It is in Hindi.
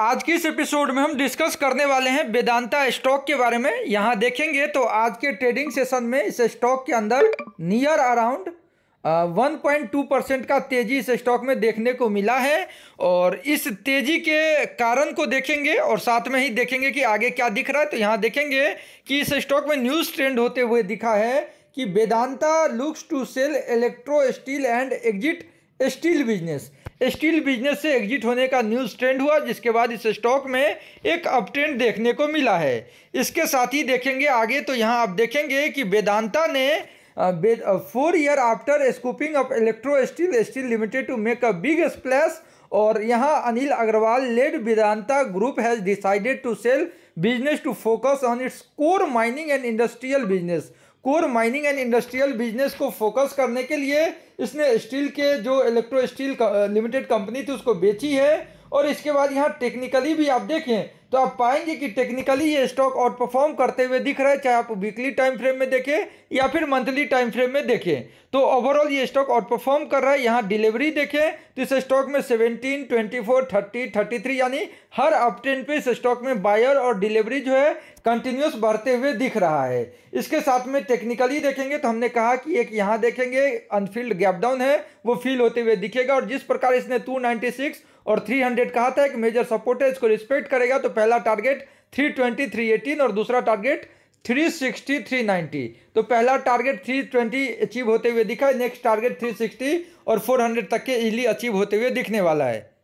आज के इस एपिसोड में हम डिस्कस करने वाले हैं वेदांता स्टॉक के बारे में यहाँ देखेंगे तो आज के ट्रेडिंग सेशन में इस स्टॉक के अंदर नियर अराउंड 1.2 परसेंट का तेजी इस स्टॉक में देखने को मिला है और इस तेजी के कारण को देखेंगे और साथ में ही देखेंगे कि आगे क्या दिख रहा है तो यहाँ देखेंगे कि इस स्टॉक में न्यूज़ ट्रेंड होते हुए दिखा है कि Vedanta looks to sell electro steel and exit steel business steel business से एग्जिट होने का न्यूज़ ट्रेंड हुआ जिसके बाद इस स्टॉक में एक अपट्रेंड देखने को मिला है इसके साथ ही देखेंगे आगे तो यहाँ आप देखेंगे कि वेदांता ने four year after scooping off electro steel steel limited to make a big splash और यहाँ Anil Agrawal led Vedanta group has decided to sell business to focus on its core mining and industrial business core mining and industrial business को फोकस करने के लिए इसने स्टील के जो इलेक्ट्रो स्टील लिमिटेड कंपनी थी उसको बेची है और इसके बाद यहाँ टेक्निकली भी आप देखें तो आप पाएंगे कि टेक्निकली ये स्टॉक आउट परफॉर्म करते हुए दिख रहा है चाहे आप वीकली टाइम फ्रेम में देखें या फिर मंथली टाइम फ्रेम में देखें तो ओवरऑल ये स्टॉक आउट परफॉर्म कर रहा है यहाँ डिलीवरी देखें तो इस स्टॉक में 17, 24, 30, 33 यानी हर अपटेन पे इस स्टॉक में बायर और डिलीवरी जो है कंटिन्यूस बढ़ते हुए दिख रहा है इसके साथ में टेक्निकली देखेंगे तो हमने कहा कि एक यहाँ देखेंगे अनफील्ड गैप डाउन है वो फील होते हुए दिखेगा और जिस प्रकार इसने टू और 300 कहा था कि मेजर सपोर्टेज को रिस्पेक्ट करेगा तो पहला टारगेट 320 318 और दूसरा टारगेट 360 390 तो पहला टारगेट 320 अचीव होते हुए दिखा नेक्स्ट टारगेट 360 और 400 तक के इजली अचीव होते हुए दिखने वाला है